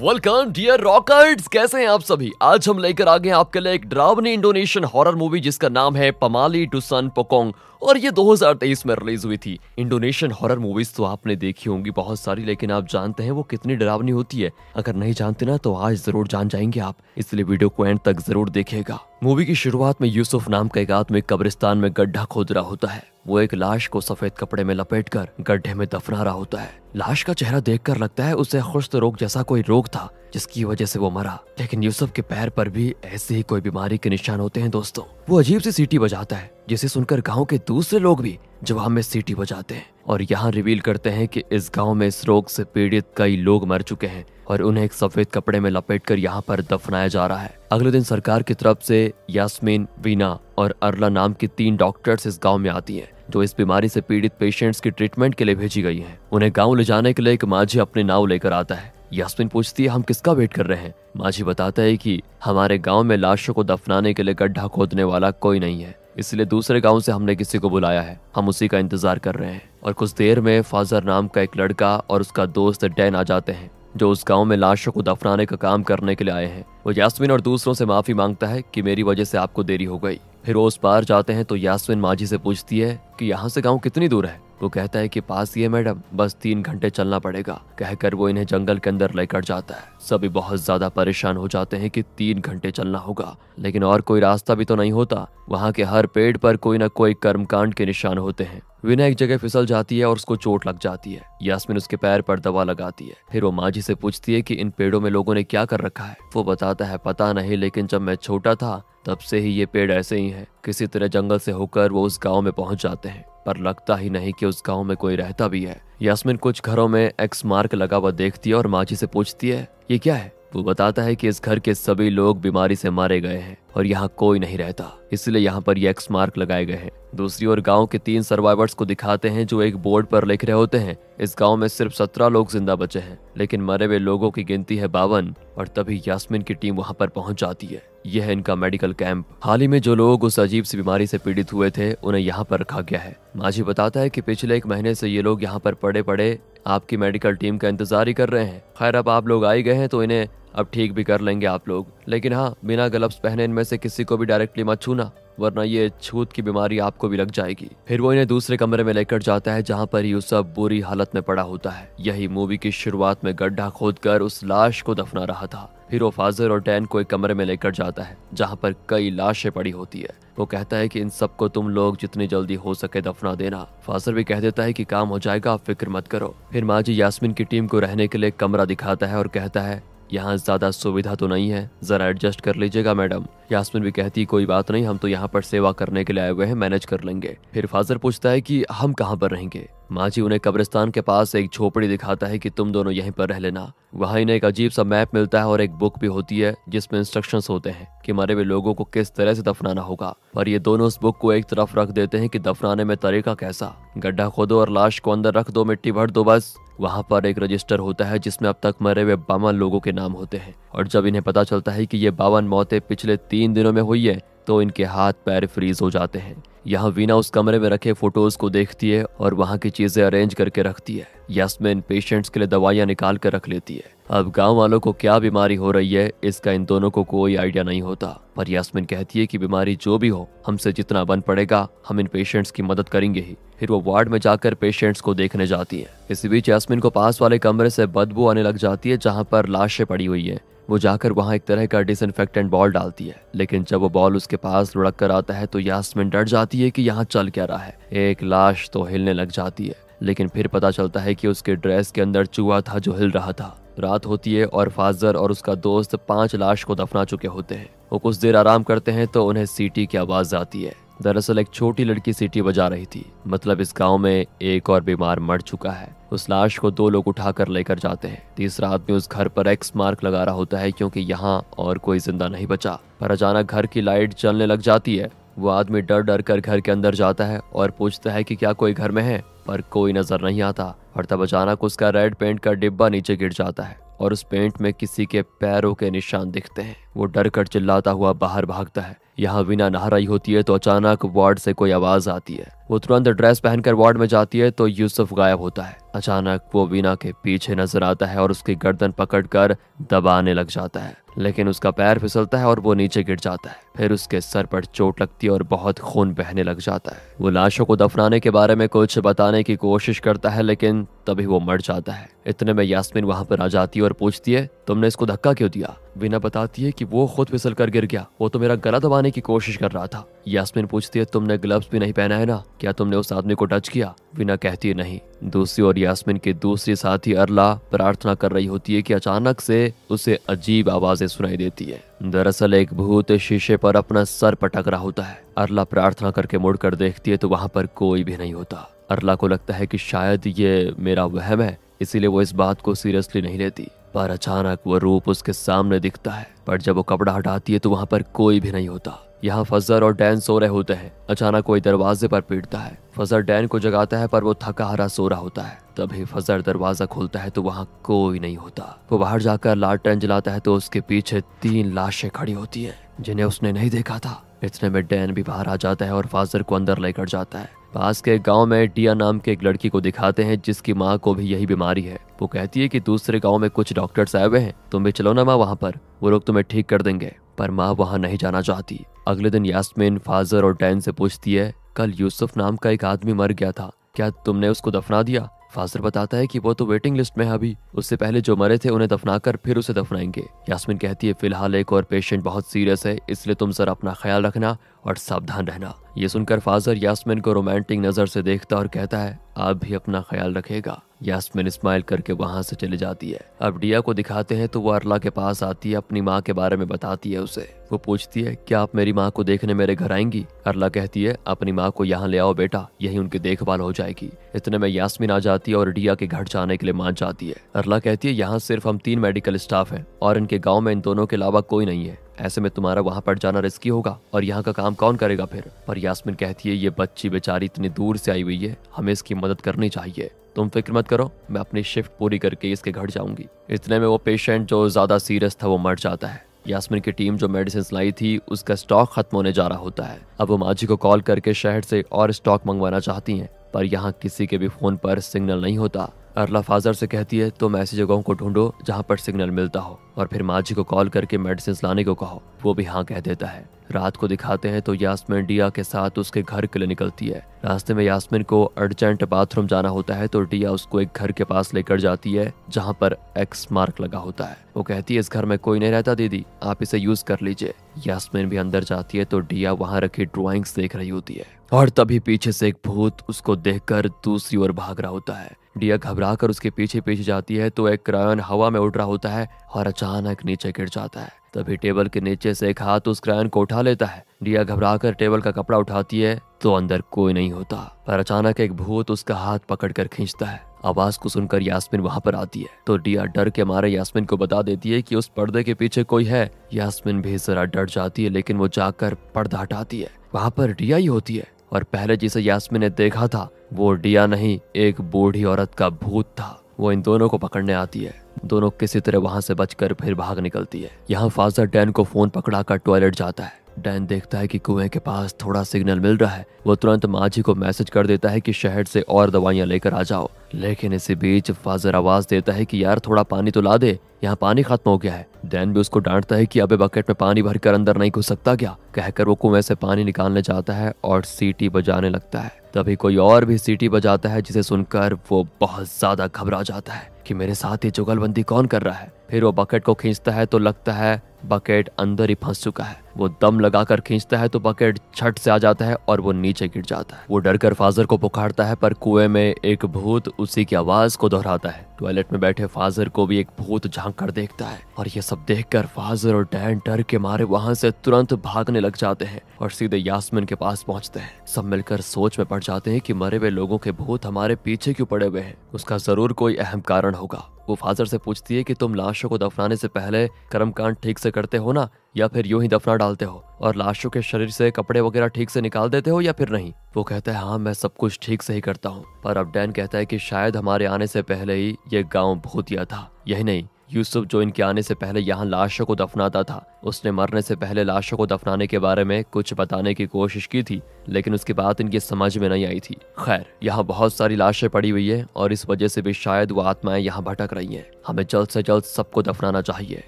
Welcome dear रॉकर्ट्स कैसे हैं आप सभी आज हम लेकर आ गए आपके लिए एक ड्रावनी इंडोनेशियन हॉरर मूवी जिसका नाम है पमाली टू सन पोकोंग और ये 2023 में रिलीज हुई थी इंडोनेशियन हॉरर मूवीज तो आपने देखी होंगी बहुत सारी लेकिन आप जानते हैं वो कितनी डरावनी होती है अगर नहीं जानते ना तो आज जरूर जान जाएंगे आप इसलिए वीडियो को एंड तक जरूर देखेगा मूवी की शुरुआत में यूसुफ नाम का एक आदमी कब्रिस्तान में गड्ढा खोद रहा होता है वो एक लाश को सफेद कपड़े में लपेट कर गड्ढे में दफना रहा होता है लाश का चेहरा कर लगता है उसे खुश्त रोग जैसा कोई रोग था जिसकी वजह से वो मरा लेकिन यूसुफ के पैर पर भी ऐसे ही कोई बीमारी के निशान होते हैं दोस्तों वो अजीब सी सीटी बजाता है जिसे सुनकर गाँव के दूसरे लोग भी जब हमें सीटी बजाते हैं और यहाँ रिवील करते हैं कि इस गांव में इस रोग से पीड़ित कई लोग मर चुके हैं और उन्हें एक सफेद कपड़े में लपेट कर यहाँ पर दफनाया जा रहा है अगले दिन सरकार की तरफ से यास्मीन वीना और अरला नाम की तीन डॉक्टर्स इस गांव में आती हैं जो इस बीमारी से पीड़ित पेशेंट्स की ट्रीटमेंट के लिए भेजी गई हैं। उन्हें गांव ले जाने के लिए एक माझी अपने नाव लेकर आता है यास्मिन पूछती है हम किसका वेट कर रहे हैं माझी बताता है कि हमारे गांव में लाशों को दफनाने के लिए गड्ढा खोदने वाला कोई नहीं है इसलिए दूसरे गांव से हमने किसी को बुलाया है हम उसी का इंतजार कर रहे हैं और कुछ देर में फाजर नाम का एक लड़का और उसका दोस्त डैन आ जाते हैं जो उस गांव में लाशों को दफनाने का काम करने के लिए आए हैं वो यास्मिन और दूसरों से माफी मांगता है कि मेरी वजह से आपको देरी हो गई फिर वो उस पार जाते हैं तो यास्मिन माझी से पूछती है कि यहाँ से गाँव कितनी दूर है वो कहता है कि पास ही है मैडम बस तीन घंटे चलना पड़ेगा कहकर वो इन्हें जंगल के अंदर लेकर जाता है सभी बहुत ज्यादा परेशान हो जाते हैं कि तीन घंटे चलना होगा लेकिन और कोई रास्ता भी तो नहीं होता वहाँ के हर पेड़ पर कोई ना कोई कर्मकांड के निशान होते हैं विनय एक जगह फिसल जाती है और उसको चोट लग जाती है यास्मिन उसके पैर पर दवा लगाती है फिर वो माझी से पूछती है कि इन पेड़ों में लोगों ने क्या कर रखा है वो बताता है पता नहीं लेकिन जब मैं छोटा था तब से ही ये पेड़ ऐसे ही हैं किसी तरह जंगल से होकर वो उस गांव में पहुंच जाते हैं पर लगता ही नहीं कि उस गांव में कोई रहता भी है यास्मिन कुछ घरों में एक्स मार्क लगा हुआ देखती है और माझी से पूछती है ये क्या है वो बताता है कि इस घर के सभी लोग बीमारी से मारे गए हैं और यहाँ कोई नहीं रहता इसलिए यहाँ पर एक्स मार्क लगाए गए हैं दूसरी ओर गांव के तीन सर्वाइवर्स को दिखाते हैं जो एक बोर्ड पर लिख रहे होते हैं इस गांव में सिर्फ सत्रह लोग जिंदा बचे हैं लेकिन मरे हुए लोगों की गिनती है बावन और तभी यास्मिन की टीम वहाँ पर पहुंच जाती है यह है इनका मेडिकल कैंप हाल ही में जो लोग उस अजीब सी बीमारी से पीड़ित हुए थे उन्हें यहाँ पर रखा गया है माझी बताता है कि पिछले एक महीने से ये लोग यहाँ पर पड़े पड़े आपकी मेडिकल टीम का इंतजार ही कर रहे हैं खैर अब आप लोग आई गए हैं तो इन्हें अब ठीक भी कर लेंगे आप लोग लेकिन हाँ बिना ग्लव्स पहने इनमें से किसी को भी डायरेक्टली मत छूना वरना ये छूत की बीमारी आपको भी लग जाएगी फिर वो इन्हें दूसरे कमरे में लेकर जाता है जहाँ पर यूसुफ बुरी हालत में पड़ा होता है यही मूवी की शुरुआत में गड्ढा खोद कर उस लाश को दफना रहा था हीरो फाजर और डैन को एक कमरे में लेकर जाता है जहाँ पर कई लाशें पड़ी होती है वो कहता है कि इन सबको तुम लोग जितनी जल्दी हो सके दफना देना फाजर भी कह देता है कि काम हो जाएगा आप फिक्र मत करो फिर माजी यास्मिन की टीम को रहने के लिए कमरा दिखाता है और कहता है यहाँ ज्यादा सुविधा तो नहीं है जरा एडजस्ट कर लीजिएगा मैडम यास्मिन भी कहती कोई बात नहीं हम तो यहाँ पर सेवा करने के लिए आए हुए हैं मैनेज कर लेंगे फिर फाजर पूछता है कि हम कहाँ पर रहेंगे माझी उन्हें कब्रिस्तान के पास एक झोपड़ी दिखाता है कि तुम दोनों यहीं पर रह लेना वहाँ इन्हें एक अजीब सा मैप मिलता है और एक बुक भी होती है जिसमें इंस्ट्रक्शंस होते हैं कि मरे हुए लोगों को किस तरह से दफनाना होगा पर ये दोनों उस बुक को एक तरफ रख देते हैं कि दफनाने में तरीका कैसा गड्ढा खोदो और लाश को अंदर रख दो मिट्टी भर दो बस वहाँ पर एक रजिस्टर होता है जिसमें अब तक मरे हुए बावन लोगों के नाम होते हैं और जब इन्हें पता चलता है कि ये बावन मौतें पिछले तीन दिनों में हुई है तो इनके हाथ पैर फ्रीज हो जाते हैं यहाँ वीना उस कमरे में रखे फोटोज को देखती है और वहाँ की चीजें अरेंज करके रखती है यास्मिन पेशेंट्स के लिए दवाइयाँ निकाल कर रख लेती है अब गांव वालों को क्या बीमारी हो रही है इसका इन दोनों को कोई आइडिया नहीं होता पर यास्मिन कहती है कि बीमारी जो भी हो हमसे जितना बन पड़ेगा हम इन पेशेंट्स की मदद करेंगे ही फिर वो वार्ड में जाकर पेशेंट्स को देखने जाती है इसी बीच यास्मिन को पास वाले कमरे से बदबू आने लग जाती है जहाँ पर लाशें पड़ी हुई है वो जाकर वहाँ एक तरह का डिसइनफेक्टेंट बॉल डालती है लेकिन जब वो बॉल उसके पास लुढ़क कर आता है तो यास्मिन डर जाती है कि यहाँ चल क्या रहा है एक लाश तो हिलने लग जाती है लेकिन फिर पता चलता है कि उसके ड्रेस के अंदर चूहा था जो हिल रहा था रात होती है और फाजर और उसका दोस्त पांच लाश को दफना चुके होते हैं वो कुछ देर आराम करते हैं तो उन्हें सीटी की आवाज आती है दरअसल एक छोटी लड़की सीटी बजा रही थी मतलब इस गांव में एक और बीमार मर चुका है उस लाश को दो लोग उठाकर लेकर जाते हैं तीसरा आदमी उस घर पर एक्स मार्क लगा रहा होता है क्योंकि यहाँ और कोई जिंदा नहीं बचा पर अचानक घर की लाइट जलने लग जाती है वो आदमी डर डर कर घर के अंदर जाता है और पूछता है कि क्या कोई घर में है पर कोई नजर नहीं आता और तब अचानक उसका रेड पेंट का डिब्बा नीचे गिर जाता है और उस पेंट में किसी के पैरों के निशान दिखते हैं वो डर कर चिल्लाता हुआ बाहर भागता है यहाँ वीना नहा रही होती है तो अचानक वार्ड से कोई आवाज़ आती है वो तुरंत ड्रेस पहनकर वार्ड में जाती है तो यूसुफ गायब होता है अचानक वो बीना के पीछे नजर आता है और उसकी गर्दन पकड़कर दबाने लग जाता है लेकिन उसका पैर फिसलता है और वो नीचे गिर जाता है फिर उसके सर पर चोट लगती है और बहुत खून बहने लग जाता है वो लाशों को दफनाने के बारे में कुछ बताने की कोशिश करता है लेकिन तभी वो मर जाता है इतने में यास्मिन वहां पर आ जाती है और पूछती है तुमने इसको धक्का क्यों दिया बिना बताती है कि वो खुद फिसल कर गिर गया वो तो मेरा गला दबाने की कोशिश कर रहा था यास्मिन पूछती है तुमने ग्लव्स भी नहीं पहना है ना क्या तुमने उस आदमी को टच किया बिना कहती है नहीं दूसरी और यास्मिन के दूसरे साथी अरला प्रार्थना कर रही होती है कि अचानक से उसे अजीब आवाजें सुनाई देती है दरअसल एक भूत शीशे पर अपना सर पटक रहा होता है अरला प्रार्थना करके मुड़कर देखती है तो वहाँ पर कोई भी नहीं होता अरला को लगता है कि शायद ये मेरा वहम है इसीलिए वो इस बात को सीरियसली नहीं लेती पर अचानक वो रूप उसके सामने दिखता है पर जब वो कपड़ा हटाती है तो वहाँ पर कोई भी नहीं होता यहाँ फजर और डैन सो रहे होते हैं अचानक कोई दरवाजे पर पीटता है फजर डैन को जगाता है पर वो थका हरा सो रहा होता है तभी फजर दरवाजा खोलता है तो वहाँ कोई नहीं होता वो बाहर जाकर लालटेन जलाता है तो उसके पीछे तीन लाशें खड़ी होती है जिन्हें उसने नहीं देखा था इतने में डैन भी बाहर आ जाता है और फाजर को अंदर लेकर जाता है पास के गांव में डिया नाम के एक लड़की को दिखाते हैं जिसकी माँ को भी यही बीमारी है वो कहती है कि दूसरे गांव में कुछ डॉक्टर्स आए हुए हैं तुम तो भी चलो ना माँ वहाँ पर वो लोग तुम्हें ठीक कर देंगे पर माँ वहाँ नहीं जाना चाहती अगले दिन यास्मिन फाजर और डैन से पूछती है कल यूसुफ नाम का एक आदमी मर गया था क्या तुमने उसको दफना दिया फाजर बताता है कि वो तो वेटिंग लिस्ट में है अभी उससे पहले जो मरे थे उन्हें दफनाकर फिर उसे दफनाएंगे यास्मिन कहती है फिलहाल एक और पेशेंट बहुत सीरियस है इसलिए तुम सर अपना ख्याल रखना और सावधान रहना ये सुनकर फाजर यास्मिन को रोमांटिक नजर से देखता और कहता है आप भी अपना ख्याल रखेगा यास्मिन स्माइल करके वहां से चली जाती है अब डिया को दिखाते हैं तो वो अरला के पास आती है अपनी माँ के बारे में बताती है उसे वो पूछती है क्या आप मेरी माँ को देखने मेरे घर आएंगी अरला कहती है अपनी माँ को यहाँ ले आओ बेटा यही उनकी देखभाल हो जाएगी इतने में यास्मिन आ जाती है और डिया के घर जाने के लिए मान जाती है अरला कहती है यहाँ सिर्फ हम तीन मेडिकल स्टाफ है और इनके गाँव में इन दोनों के अलावा कोई नहीं है ऐसे में तुम्हारा वहाँ पर जाना रिस्की होगा और यहाँ का काम कौन करेगा फिर पर यास्मिन कहती है ये बच्ची बेचारी इतनी दूर से आई हुई है हमें इसकी मदद करनी चाहिए तुम फिक्र मत करो मैं अपनी शिफ्ट पूरी करके इसके घर जाऊंगी इतने में वो पेशेंट जो ज़्यादा सीरियस था वो मर जाता है यास्मिन की टीम जो मेडिसिन लाई थी उसका स्टॉक खत्म होने जा रहा होता है अब वो माझी को कॉल करके शहर से और स्टॉक मंगवाना चाहती हैं पर यहाँ किसी के भी फोन पर सिग्नल नहीं होता अरला फाजर से कहती है तुम ऐसी जगहों को ढूंढो जहाँ पर सिग्नल मिलता हो और फिर माझी को कॉल करके मेडिसिन लाने को कहो वो भी हाँ कह देता है रात को दिखाते हैं तो यास्मिन डिया के साथ उसके घर के लिए निकलती है रास्ते में यास्मिन को अर्जेंट बाथरूम जाना होता है तो डिया उसको एक घर के पास लेकर जाती है जहाँ पर एक्स मार्क लगा होता है वो कहती है इस घर में कोई नहीं रहता दीदी आप इसे यूज कर लीजिए यास्मिन भी अंदर जाती है तो डिया वहाँ रखी ड्रॉइंग्स देख रही होती है और तभी पीछे से एक भूत उसको देखकर दूसरी ओर भाग रहा होता है डिया घबरा कर उसके पीछे पीछे जाती है तो एक क्रायन हवा में उड़ रहा होता है और अचानक नीचे गिर जाता है तभी टेबल के नीचे से एक हाथ उस क्रायन को उठा लेता है डिया घबरा कर टेबल का कपड़ा उठाती है तो अंदर कोई नहीं होता पर अचानक एक भूत उसका हाथ पकड़ कर खींचता है आवाज को सुनकर यास्मिन वहां पर आती है तो डिया डर के मारे यास्मिन को बता देती है कि उस पर्दे के पीछे कोई है यास्मिन भी जरा डर जाती है लेकिन वो जाकर पर्दा हटाती है वहां पर डिया ही होती है और पहले जिसे यास्मिन ने देखा था वो डिया नहीं एक बूढ़ी औरत का भूत था वो इन दोनों को पकड़ने आती है दोनों किसी तरह वहां से बचकर फिर भाग निकलती है यहाँ फादर डैन को फोन पकड़ा कर टॉयलेट जाता है डैन देखता है कि कुएं के पास थोड़ा सिग्नल मिल रहा है वो तुरंत माझी को मैसेज कर देता है कि शहर से और दवाइयाँ लेकर आ जाओ लेकिन इसी बीच फाजर आवाज देता है कि यार थोड़ा पानी तो ला दे यहाँ पानी खत्म हो गया है डैन भी उसको डांटता है कि अबे बकेट में पानी भरकर अंदर नहीं घुस सकता क्या कहकर वो कुएं से पानी निकालने जाता है और सीटी बजाने लगता है तभी कोई और भी सीटी बजाता है जिसे सुनकर वो बहुत ज़्यादा घबरा जाता है कि मेरे साथ ये जुगलबंदी कौन कर रहा है फिर वो बकेट को खींचता है तो लगता है बकेट अंदर ही फंस चुका है वो दम लगाकर खींचता है तो बकेट छट से आ जाता है और वो नीचे गिर जाता है वो डर कर फाजर को पुकारता है पर कुएं में एक भूत उसी की आवाज को दोहराता है टॉयलेट में बैठे फाजर को भी एक भूत झांक कर देखता है और ये सब देख कर फाजर और डैन डर के मारे वहाँ से तुरंत भागने लग जाते हैं और सीधे यास्मिन के पास पहुँचते हैं सब मिलकर सोच में पड़ जाते हैं की मरे हुए लोगों के भूत हमारे पीछे क्यों पड़े हुए हैं उसका जरूर कोई अहम कारण कारण होगा वो फाजर से पूछती है कि तुम लाशों को दफनाने से पहले कर्मकांड ठीक से करते हो ना या फिर यूं ही दफना डालते हो और लाशों के शरीर से कपड़े वगैरह ठीक से निकाल देते हो या फिर नहीं वो कहता है हाँ मैं सब कुछ ठीक से ही करता हूँ पर अब डैन कहता है कि शायद हमारे आने से पहले ही ये गाँव भूतिया था यही नहीं यूसुफ जो इनके आने से पहले यहाँ लाशों को दफनाता था उसने मरने से पहले लाशों को दफनाने के बारे में कुछ बताने की कोशिश की थी लेकिन उसकी बात इनकी समझ में नहीं आई थी खैर यहाँ बहुत सारी लाशें पड़ी हुई है और इस वजह से भी शायद वो आत्माएं यहाँ भटक रही है हमें जल्द से जल्द सबको दफनाना चाहिए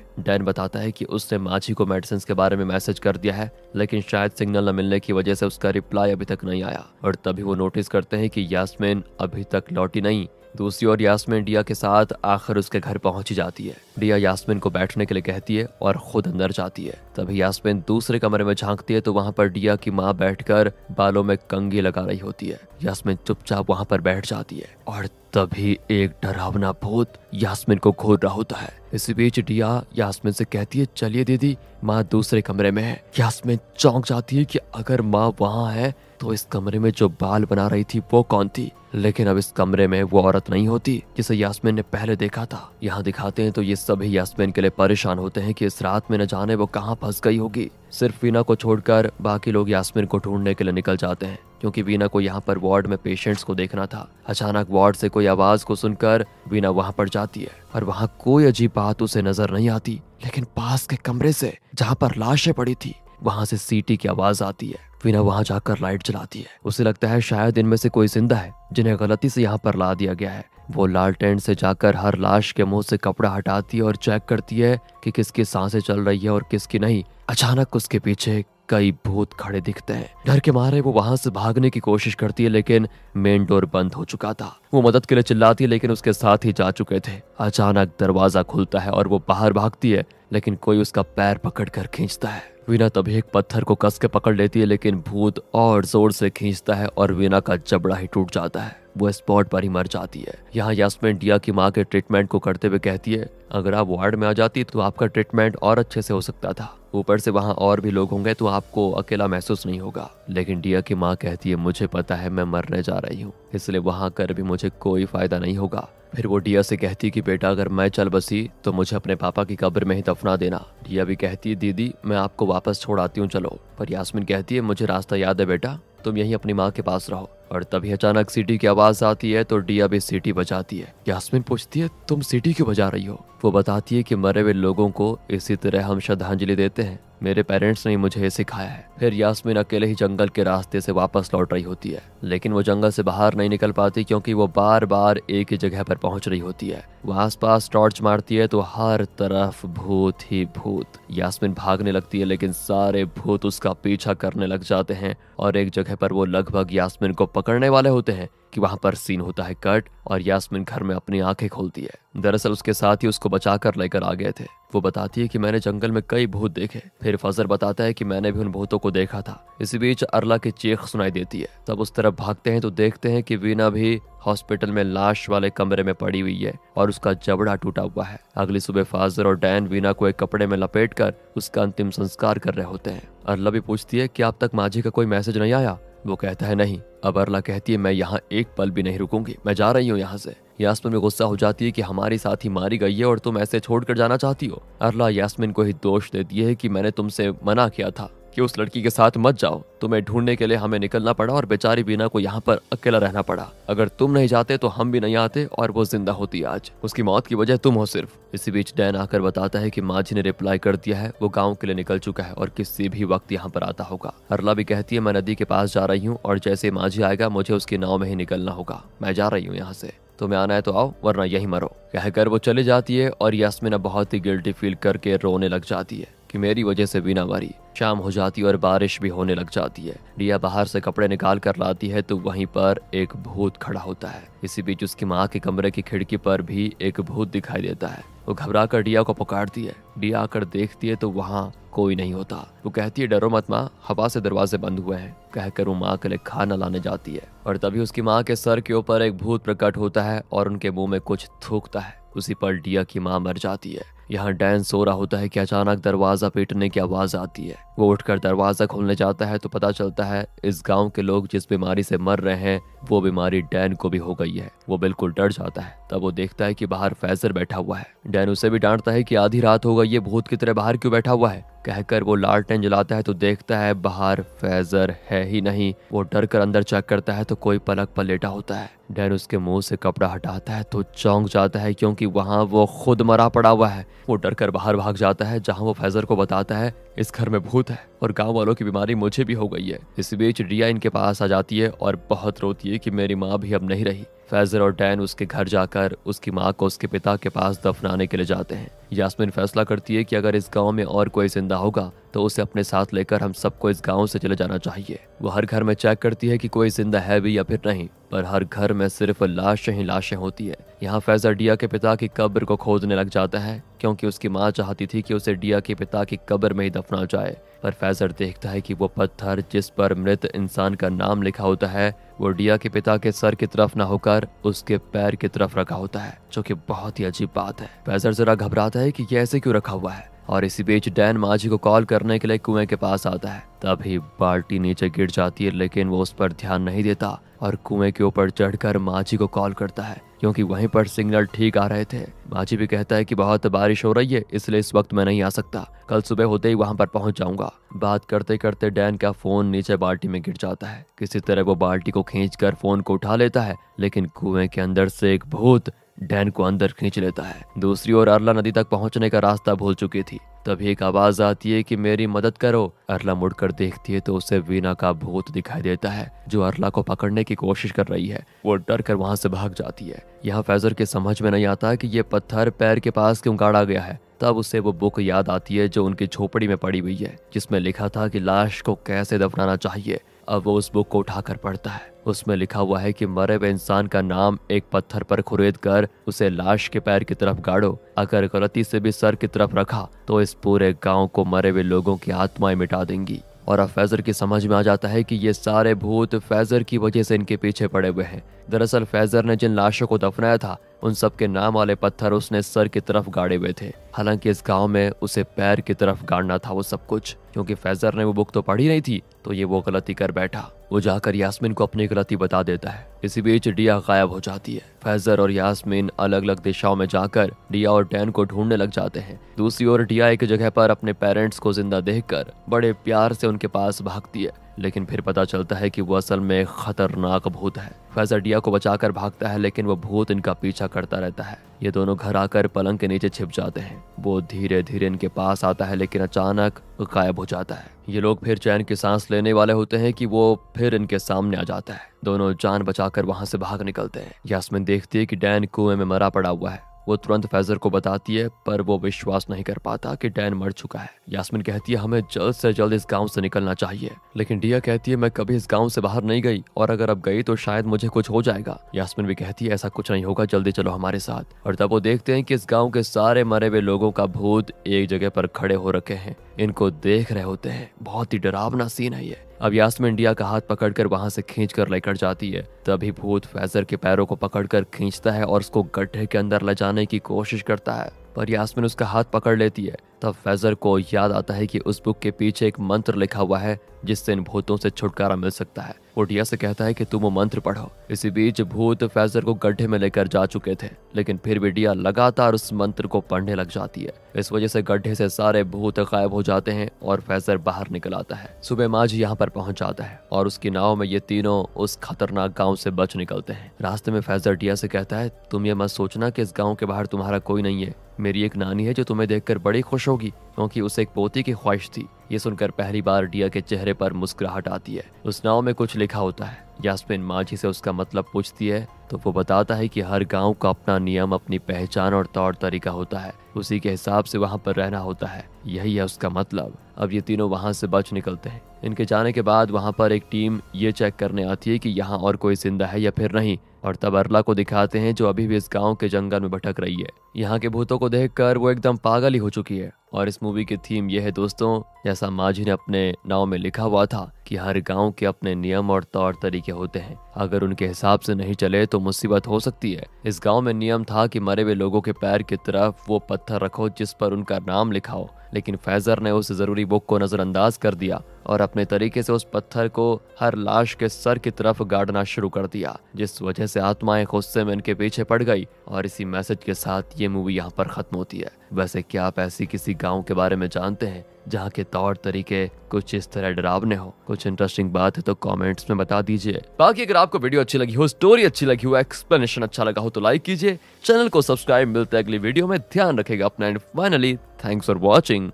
डैन बताता है कि उसने माझी को मेडिसिन के बारे में मैसेज कर दिया है लेकिन शायद सिग्नल न मिलने की वजह से उसका रिप्लाई अभी तक नहीं आया और तभी वो नोटिस करते हैं कि यास्मिन अभी तक लौटी नहीं दूसरी ओर यास्मिन डिया के साथ आखिर उसके घर पहुंच जाती है डिया यास्मिन को बैठने के लिए कहती है और खुद अंदर जाती है तभी यास्मिन दूसरे कमरे में झांकती है तो वहां पर डिया की माँ बैठकर बालों में कंगी लगा रही होती है यास्मिन चुपचाप वहां पर बैठ जाती है और तभी एक डरावना भूत यास्मिन को घूर रहा होता है इसी बीच डिया यास्मिन से कहती है चलिए दीदी माँ दूसरे कमरे में है यास्मिन चौंक जाती है कि अगर माँ वहाँ है तो इस कमरे में जो बाल बना रही थी वो कौन थी लेकिन अब इस कमरे में वो औरत नहीं होती जिसे यास्मिन ने पहले देखा था यहाँ दिखाते हैं तो ये सभी यास्मिन के लिए परेशान होते हैं कि इस रात में न जाने वो कहाँ फंस गई होगी सिर्फ वीना को छोड़कर बाकी लोग यास्मिन को ढूंढने के लिए निकल जाते हैं क्योंकि वीना को यहाँ पर वार्ड में पेशेंट्स को देखना था अचानक वार्ड से कोई आवाज को सुनकर वीना वहाँ पर जाती है पर वहाँ कोई अजीब बात उसे नजर नहीं आती लेकिन पास के कमरे से जहाँ पर लाशें पड़ी थी वहाँ से सीटी की आवाज आती है वीना वहाँ जाकर लाइट जलाती है उसे लगता है शायद इनमें से कोई जिंदा है जिन्हें गलती से यहाँ पर ला दिया गया है वो लाल टेंट से जाकर हर लाश के मुंह से कपड़ा हटाती है और चेक करती है कि किसकी सांसें चल रही है और किसकी नहीं अचानक उसके पीछे कई भूत खड़े दिखते हैं डर के मारे वो वहां से भागने की कोशिश करती है लेकिन मेन डोर बंद हो चुका था वो मदद के लिए चिल्लाती है लेकिन उसके साथ ही जा चुके थे अचानक दरवाजा खुलता है और वो बाहर भागती है लेकिन कोई उसका पैर पकड़ कर खींचता है वीना तभी एक पत्थर को कस के पकड़ लेती है लेकिन भूत और जोर से खींचता है और वीना का जबड़ा ही टूट जाता है वो स्पॉट पर ही मर जाती है यहाँ यासमिन डिया की माँ के ट्रीटमेंट को करते हुए कहती है अगर आप वार्ड में आ जाती तो आपका ट्रीटमेंट और अच्छे से हो सकता था ऊपर से वहाँ और भी लोग होंगे तो आपको अकेला महसूस नहीं होगा लेकिन डिया की माँ कहती है मुझे पता है मैं मरने जा रही हूँ इसलिए वहाँ कर भी मुझे कोई फायदा नहीं होगा फिर वो डिया से कहती कि बेटा अगर मैं चल बसी तो मुझे अपने पापा की कब्र में ही दफना देना डिया भी कहती है दीदी मैं आपको वापस छोड़ आती हूँ चलो पर यासमिन कहती है मुझे रास्ता याद है बेटा तुम यहीं अपनी माँ के पास रहो और तभी अचानक सीटी की आवाज आती है तो डिया भी सीटी बजाती है यास्मिन पूछती है तुम सीटी क्यों बजा रही हो वो बताती है कि मरे हुए लोगों को इसी तरह हम श्रद्धांजलि देते हैं मेरे पेरेंट्स ने मुझे सिखाया है फिर यास्मिन अकेले ही जंगल के रास्ते से वापस लौट रही होती है लेकिन वो जंगल से बाहर नहीं निकल पाती क्योंकि वो बार बार एक ही जगह पर पहुंच रही होती है वो आसपास टॉर्च मारती है तो हर तरफ भूत ही भूत यास्मिन भागने लगती है लेकिन सारे भूत उसका पीछा करने लग जाते हैं और एक जगह पर वो लगभग यास्मिन को पकड़ने वाले होते हैं कि वहां पर सीन होता है कट और यास्मिन घर में अपनी आंखें खोलती है दरअसल उसके साथ ही उसको बचाकर लेकर आ गए थे वो बताती है कि मैंने जंगल में कई भूत देखे फिर फजर बताता है कि मैंने भी उन भूतों को देखा था इसी बीच अरला की चीख सुनाई देती है तब उस तरफ भागते हैं तो देखते हैं कि वीना भी हॉस्पिटल में लाश वाले कमरे में पड़ी हुई है और उसका जबड़ा टूटा हुआ है अगली सुबह फाजर और डैन वीना को एक कपड़े में लपेट कर उसका अंतिम संस्कार कर रहे होते हैं अरला भी पूछती है कि अब तक माझी का कोई मैसेज नहीं आया वो कहता है नहीं अब अरला कहती है मैं यहाँ एक पल भी नहीं रुकूंगी मैं जा रही हूँ यहाँ से यास्मिन में गुस्सा हो जाती है कि हमारी साथी मारी गई है और तुम ऐसे छोड़कर जाना चाहती हो अरला यास्मिन को ही दोष देती है कि मैंने तुमसे मना किया था कि उस लड़की के साथ मत जाओ तुम्हें ढूंढने के लिए हमें निकलना पड़ा और बेचारी बीना को यहाँ पर अकेला रहना पड़ा अगर तुम नहीं जाते तो हम भी नहीं आते और वो जिंदा होती आज उसकी मौत की वजह तुम हो सिर्फ इसी बीच डैन आकर बताता है कि माझी ने रिप्लाई कर दिया है वो गाँव के लिए निकल चुका है और किसी भी वक्त यहाँ पर आता होगा अरला भी कहती है मैं नदी के पास जा रही हूँ और जैसे माझी आएगा मुझे उसके नाव में ही निकलना होगा मैं जा रही हूँ यहाँ से तुम्हें आना है तो आओ वरना यही मरो कहकर वो चले जाती है और यासमिना बहुत ही गिल्टी फील करके रोने लग जाती है कि मेरी वजह से बिना मरी शाम हो जाती और बारिश भी होने लग जाती है रिया बाहर से कपड़े निकाल कर लाती है तो वहीं पर एक भूत खड़ा होता है इसी बीच उसकी माँ के कमरे की खिड़की पर भी एक भूत दिखाई देता है वो घबरा कर डिया को पकड़ती है डिया आकर देखती है तो वहाँ कोई नहीं होता वो कहती है डरो मत माँ हवा से दरवाजे बंद हुए हैं कहकर वो माँ के लिए खाना लाने जाती है और तभी उसकी माँ के सर के ऊपर एक भूत प्रकट होता है और उनके मुंह में कुछ थूकता है उसी पर डिया की माँ मर जाती है यहाँ डैन सो रहा होता है कि अचानक दरवाजा पीटने की आवाज आती है वो उठकर दरवाजा खोलने जाता है तो पता चलता है इस गांव के लोग जिस बीमारी से मर रहे हैं वो बीमारी डैन को भी हो गई है वो बिल्कुल डर जाता है तब वो देखता है कि बाहर फैजर बैठा हुआ है डैन उसे भी डांटता है कि आधी रात हो गई ये भूत की तरह बाहर क्यों बैठा हुआ है कहकर वो लालटेन जलाता है तो देखता है बाहर फैजर है ही नहीं वो डर कर अंदर चेक करता है तो कोई पलक पर लेटा होता है डैन उसके मुंह से कपड़ा हटाता है तो चौंक जाता है क्योंकि वहां वो खुद मरा पड़ा हुआ है वो डर कर बाहर भाग जाता है जहाँ वो फैजर को बताता है इस घर में भूत है और गांव वालों की बीमारी मुझे भी हो गई है इस बीच रिया इनके पास आ जाती है और बहुत रोती है कि मेरी माँ भी अब नहीं रही फैजर और डैन उसके घर जाकर उसकी माँ को उसके पिता के पास दफनाने के लिए जाते हैं यास्मिन फैसला करती है कि अगर इस गांव में और कोई जिंदा होगा तो उसे अपने साथ लेकर हम सबको इस गांव से चले जाना चाहिए वो हर घर में चेक करती है कि कोई जिंदा है भी या फिर नहीं पर हर घर में सिर्फ लाशें ही लाशें होती है यहाँ फैजर डिया के पिता की कब्र को खोदने लग जाता है क्योंकि उसकी माँ चाहती थी कि उसे डिया के पिता की कब्र में ही दफना जाए पर फैजर देखता है कि वो पत्थर जिस पर मृत इंसान का नाम लिखा होता है वो डिया के पिता के सर की तरफ न होकर उसके पैर की तरफ रखा होता है जो कि बहुत ही अजीब बात है फैजर जरा घबराता है कि ये ऐसे क्यों रखा हुआ है और इसी बीच डैन माझी को कॉल करने के लिए कुएं के पास आता है तभी बाल्टी नीचे गिर जाती है लेकिन वो उस पर ध्यान नहीं देता और कुएं के ऊपर चढ़कर माझी को कॉल करता है क्योंकि वहीं पर सिग्नल ठीक आ रहे थे माझी भी कहता है कि बहुत बारिश हो रही है इसलिए इस वक्त मैं नहीं आ सकता कल सुबह होते ही वहां पर पहुंच जाऊंगा बात करते करते डैन का फोन नीचे बाल्टी में गिर जाता है किसी तरह वो बाल्टी को खींच कर फोन को उठा लेता है लेकिन कुएं के अंदर से एक भूत डैन को अंदर खींच लेता है दूसरी ओर अरला नदी तक पहुंचने का रास्ता भूल चुकी थी तभी एक आवाज आती है कि मेरी मदद करो अरला मुड़कर देखती है तो उसे वीना का भूत दिखाई देता है जो अरला को पकड़ने की कोशिश कर रही है वो डर कर वहां से भाग जाती है यहाँ फैजर के समझ में नहीं आता कि ये पत्थर पैर के पास क्यों गाड़ा गया है तब उसे वो बुक याद आती है जो उनकी झोपड़ी में पड़ी हुई है जिसमें लिखा था कि लाश को कैसे दफनाना चाहिए अब वो उस बुक को उठाकर पढ़ता है उसमें लिखा हुआ है कि मरे हुए इंसान का नाम एक पत्थर पर खुरेद कर उसे लाश के पैर की तरफ गाड़ो अगर गलती से भी सर की तरफ रखा तो इस पूरे गांव को मरे हुए लोगों की आत्माएं मिटा देंगी और अब फैजर की समझ में आ जाता है कि ये सारे भूत फैजर की वजह से इनके पीछे पड़े हुए हैं दरअसल फैजर ने जिन लाशों को दफनाया था उन सब के नाम वाले पत्थर उसने सर की तरफ गाड़े हुए थे हालांकि इस गांव में उसे पैर की तरफ गाड़ना था वो सब कुछ क्योंकि फैजर ने वो बुक तो पढ़ी नहीं थी तो ये वो गलती कर बैठा वो जाकर यास्मिन को अपनी गलती बता देता है इसी बीच डिया गायब हो जाती है फैजर और यास्मिन अलग अलग दिशाओं में जाकर डिया और डैन को ढूंढने लग जाते हैं दूसरी ओर डिया एक जगह पर अपने पेरेंट्स को जिंदा देखकर बड़े प्यार से उनके पास भागती है लेकिन फिर पता चलता है कि वो असल में खतरनाक भूत है फैजर डिया को बचाकर भागता है लेकिन वो भूत इनका पीछा करता रहता है ये दोनों घर आकर पलंग के नीचे छिप जाते हैं वो धीरे धीरे इनके पास आता है लेकिन अचानक गायब हो जाता है ये लोग फिर चैन की सांस लेने वाले होते हैं कि वो फिर इनके सामने आ जाता है दोनों जान बचाकर वहां से भाग निकलते हैं यास्मिन देखती है कि डैन कुएं में मरा पड़ा हुआ है वो तुरंत फैजर को बताती है पर वो विश्वास नहीं कर पाता कि डैन मर चुका है यास्मिन कहती है हमें जल्द से जल्द इस गांव से निकलना चाहिए लेकिन डिया कहती है मैं कभी इस गांव से बाहर नहीं गई और अगर अब गई तो शायद मुझे कुछ हो जाएगा यास्मिन भी कहती है ऐसा कुछ नहीं होगा जल्दी चलो हमारे साथ और तब वो देखते है की इस गाँव के सारे मरे हुए लोगों का भूत एक जगह पर खड़े हो रखे है इनको देख रहे होते हैं बहुत ही डरावना सीन है ये अब यास्मिन इंडिया का हाथ पकड़कर वहां से खींच कर लेकर जाती है तभी भूत फैजर के पैरों को पकड़कर खींचता है और उसको गड्ढे के अंदर ले जाने की कोशिश करता है पर यास्मिन उसका हाथ पकड़ लेती है तब फैजर को याद आता है कि उस बुक के पीछे एक मंत्र लिखा हुआ है जिससे इन भूतों से छुटकारा मिल सकता है वो डिया से कहता है कि तुम वो मंत्र पढ़ो इसी बीच भूत फैजर को गड्ढे में लेकर जा चुके थे लेकिन फिर भी डिया लगातार उस मंत्र को पढ़ने लग जाती है इस वजह से गड्ढे से सारे भूत गायब हो जाते हैं और फैजर बाहर निकल आता है सुबह माझी यहाँ पर पहुंच जाता है और उसकी नाव में ये तीनों उस खतरनाक गाँव से बच निकलते हैं रास्ते में फैजर डिया से कहता है तुम ये मत सोचना की इस गाँव के बाहर तुम्हारा कोई नहीं है मेरी एक नानी है जो तुम्हें देखकर बड़ी खुश होगी क्योंकि उसे एक पोती की ख्वाहिश थी ये सुनकर पहली बार डिया के चेहरे पर मुस्कुराहट आती है उस नाव में कुछ लिखा होता है यास्मिन माझी से उसका मतलब पूछती है तो वो बताता है कि हर गांव का अपना नियम अपनी पहचान और तौर तरीका होता है उसी के हिसाब से वहाँ पर रहना होता है यही है उसका मतलब अब ये तीनों वहाँ से बच निकलते हैं इनके जाने के बाद वहाँ पर एक टीम ये चेक करने आती है कि यहाँ और कोई जिंदा है या फिर नहीं और तब अरला को दिखाते हैं जो अभी भी इस गांव के जंगल में भटक रही है यहाँ के भूतों को देखकर वो एकदम पागल ही हो चुकी है और इस मूवी की थीम ये है दोस्तों जैसा माझी ने अपने नाव में लिखा हुआ था कि हर गांव के अपने नियम और तौर तरीके होते हैं अगर उनके हिसाब से नहीं चले तो मुसीबत हो सकती है इस गांव में नियम था कि मरे हुए लोगों के पैर की तरफ वो पत्थर रखो जिस पर उनका नाम लिखा हो लेकिन फैजर ने उस जरूरी बुक को नजरअंदाज कर दिया और अपने तरीके से उस पत्थर को हर लाश के सर की तरफ गाड़ना शुरू कर दिया जिस वजह से आत्माएं गुस्से में इनके पीछे पड़ गई और इसी मैसेज के साथ ये मूवी यहाँ पर खत्म होती है वैसे क्या आप ऐसी किसी गाँव के बारे में जानते हैं जहाँ के तौर तरीके कुछ इस तरह डरावने हो कुछ इंटरेस्टिंग बात है तो कमेंट्स में बता दीजिए बाकी अगर आपको वीडियो अच्छी लगी हो स्टोरी अच्छी लगी हो एक्सप्लेनेशन अच्छा लगा हो तो लाइक कीजिए चैनल को सब्सक्राइब मिलते अगली वीडियो में ध्यान रखेगा अपना and finally thanks for watching